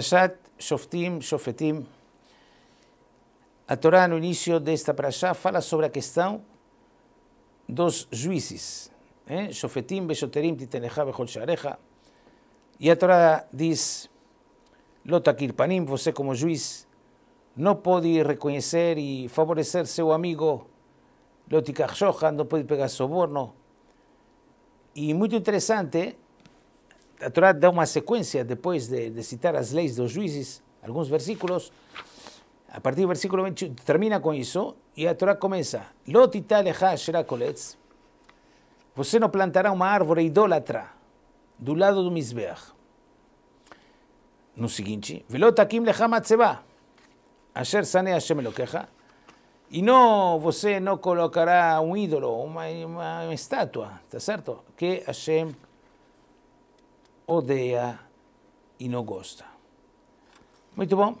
Parashat Shoftim, Shofetim, a Torá, no início desta Parashá, fala sobre a questão dos juízes. Né? Shofetim, Beshoterim, Titenecha, Bechol Sharecha. E a Torá diz, Lotakir Panim, você como juiz, não pode reconhecer e favorecer seu amigo Lotikach Shohan, não pode pegar soborno. E muito interessante a Torá dá uma sequência depois de, de, citar as leis dos juízes, alguns versículos. A partir do versículo 20 termina com isso e a Torá começa: Você não plantará uma árvore idólatra do lado do Mizbeach. No seguinte, Velotakim lecha matzeba, asher sane Hashem elokecha. E não, você não colocará um ídolo, uma, uma, uma estátua, tá certo? Que Hashem odeia e não gosta. Muito bom.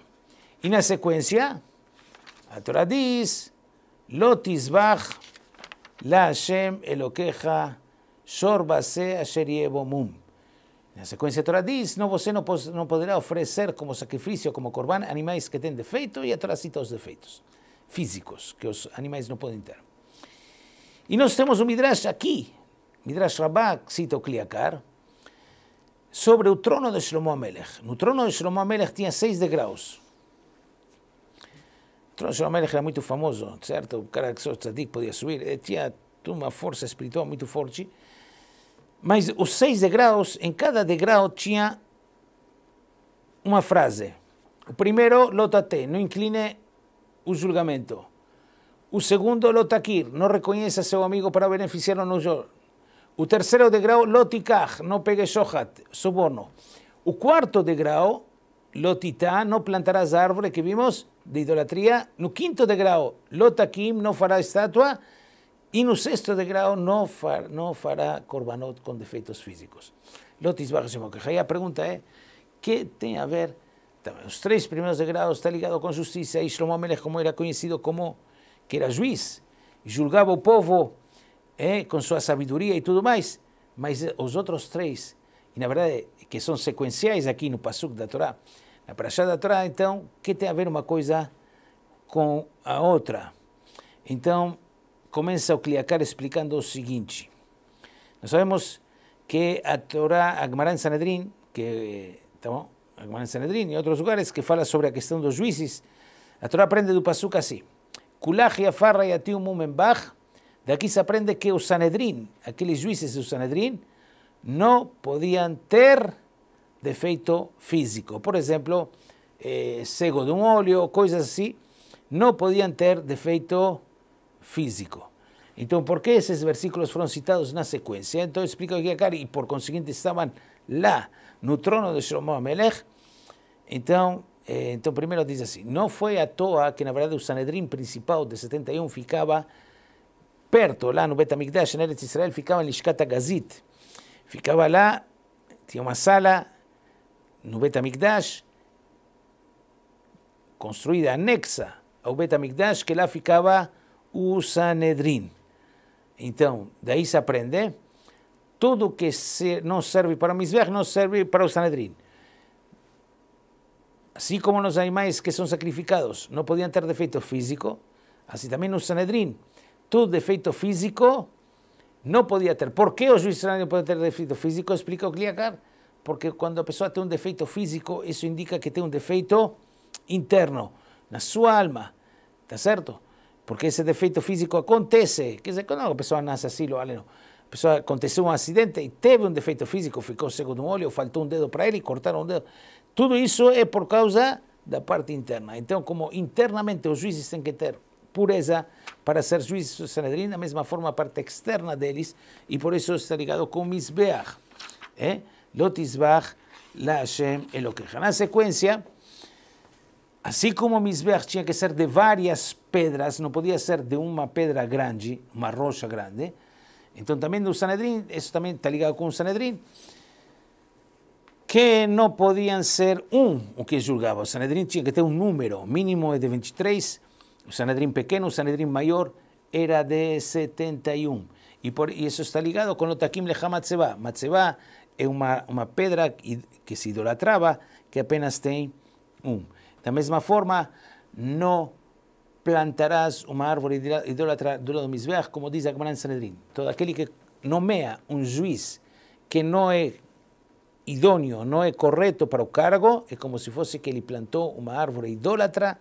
E na sequência, a Torá diz: Lotisbach la Hashem Eloquecha Shorbase Asher Na sequência, a Torá diz: não, você não, não poderá oferecer como sacrifício, como corban, animais que têm defeito, e a Torá cita os defeitos físicos que os animais não podem ter. E nós temos o Midrash aqui. Midrash Rabbah cita o Kliakar, sobre o trono de Shlomo Amelech. No trono de Shlomo Amelech tinha seis degraus. O trono de Shlomo Amelech era muito famoso, certo? O cara que só tzadik podia subir. Ele tinha uma força espiritual muito forte. Mas os seis degraus, em cada degrau tinha uma frase. O primeiro, lotate, não incline o julgamento. O segundo, lotakir, não reconheça seu amigo para beneficiar o no O de grado loticaj, no pegues hojas, soborno. cuarto de grado lotitá, no plantarás árboles, que vimos, de idolatría. No quinto de degrau, lotakim, no fará estatua. Y no sexto de no, far, no fará corbanot con defectos físicos. Lotis bajo La pregunta es, ¿eh? ¿qué tiene a ver? Los tres primeros de grado está ligado con justicia. Y Shlomo como era conocido como, que era juiz, y juzgaba al pueblo é, ¿eh? com sua sabedoria e tudo mais. Mas eh, os outros três, e na verdade eh, que são sequenciais aqui no Passuc da Torá, na Parashá da Torá, então, que tem a ver uma coisa com a outra? Então, começa o Kliakar explicando o seguinte. Nós sabemos que a Torá, a em Sanedrin, que, tá bom? A Gemara em Sanedrin e outros lugares, que fala sobre a questão dos juízes, a Torá aprende do Passuc assim. Kulach yafarra yatiu mumenbach, De aquí se aprende que Sanedrín, aquellos jueces de Sanedrín, no podían tener defecto físico. Por ejemplo, eh, cego de un óleo, cosas así, no podían tener defecto físico. Entonces, ¿por qué esos versículos fueron citados en la secuencia? Entonces, explico aquí acá, y por consiguiente estaban lá, el trono de Shlomo Amelech. Entonces, eh, entonces, primero dice así, no fue a toa que en verdad el Sanedrín principal de 71 ficaba Perto, en en en של israel ficaba en Gazit, Gazit. פיקמה לה, תיומא sala, sala construida anexa ao Betamigdash, que lá ficaba o entonces, de ahí se aprende, lo que no sirve serve para o no sirve para o Así como los animales que son sacrificados no podían tener defeito físico, así también no tu defeito físico no podía tener. ¿Por qué o juicios no puede tener defecto físico? Explicó Kliakar. Porque cuando a persona tiene un defeito físico, eso indica que tiene un defecto interno, en su alma, ¿Está cierto? Porque ese defecto físico acontece, que se quando a pessoa nace así, lo vale, no, a pessoa aconteceu um accidente, teve un defeito físico, ficou segundo, de óleo, le faltó un dedo para él y cortaron un dedo. Todo eso es por causa la parte interna. Entonces, como internamente los juicios tienen que tener pureza para ser suizo Sanedrín, la misma forma parte externa de él, y por eso está ligado con Misbeach, Eh? Lotisbach, la Hashem, En la secuencia, así como Misbeach tenía que ser de varias piedras, no podía ser de una piedra grande, una rocha grande, entonces también de Sanedrín, eso también está ligado con Sanedrín, que no podían ser un, o que julgaba Sanedrín tenía que tener un número, mínimo de 23 Sanedrín pequeño, Sanedrín mayor, era de 71. Y, por, y eso está ligado con lo Takim Leja Matzeba. Matzeba es una, una pedra que se idolatraba, que apenas tiene un. De la misma forma, no plantarás una árbol idólatra do lado veas, como dice Agmarán Sanedrín. Todo aquel que nomea un juiz que no es idóneo, no es correcto para el cargo, es como si fuese que le plantó una árbol idólatra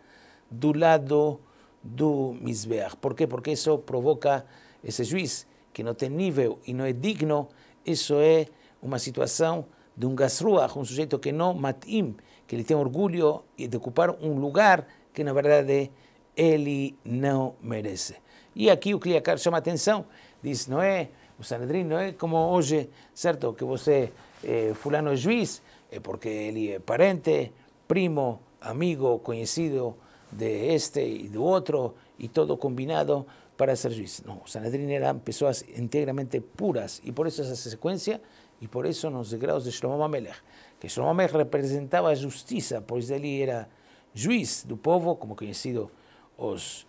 do lado do Mizbeach. Por quê? Porque isso provoca esse juiz que não tem nível e não é digno, isso é uma situação de um gasruach, um sujeito que não matim, que ele tem orgulho de ocupar um lugar que na verdade ele não merece. E aqui o Kliakar chama a atenção, diz, não é, o Sanedrin não é como hoje, certo, que você, é, eh, fulano é juiz, é porque ele é parente, primo, amigo, conhecido, de este y de otro, y todo combinado para ser juicio. No, Sanedrín eran personas íntegramente puras, y por eso esa secuencia, y por eso los grados de Shlomo Amelech, que Shlomo Amelech representaba justicia, pues de allí era juiz del pueblo, como conhecido los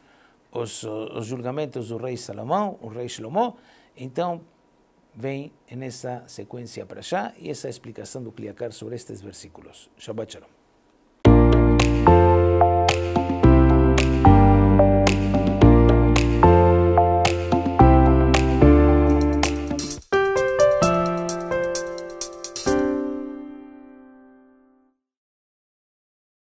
os, os julgamentos del rey Salomón, o rey Shlomo, ven en esa secuencia para allá, y esa explicación explicação do sobre estos versículos. Shabbat Shalom.